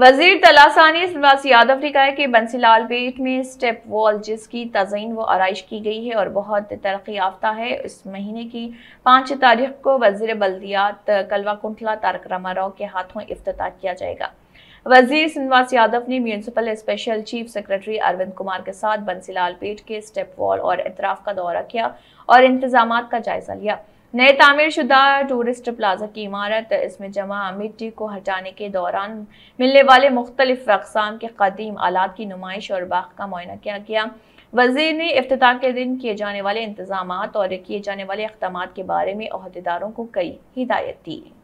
वजीर तलासानी श्रीनिवास यादव ने कहा कि बंसीलाल पेट में स्टेप वॉल जिसकी तजयन व आरइश की गई है और बहुत तरक्की याफ्ता है इस महीने की पाँच तारीख को वजीर बल्दियात कलवा कुंठला तारक रामा राव के हाथों अफ्त किया जाएगा वजीर श्रीनिवास यादव ने municipal special chief secretary Arvind Kumar के साथ बंसीलाल पेट के स्टेप वॉल और इतराफ का दौरा किया और इंतजाम का जायजा लिया नए तामीर शुदा टूरिस्ट प्लाजा की इमारत इसमें जमा मिट्टी को हटाने के दौरान मिलने वाले मुख्तलिफ अकसाम के कदीम आलात की नुमाइश और बाग का मुआयना किया गया वजीर ने अफ्ताह के दिन किए जाने वाले इंतजाम और किए जाने वाले इकदाम के बारे में अहदेदारों को कई हिदायत दी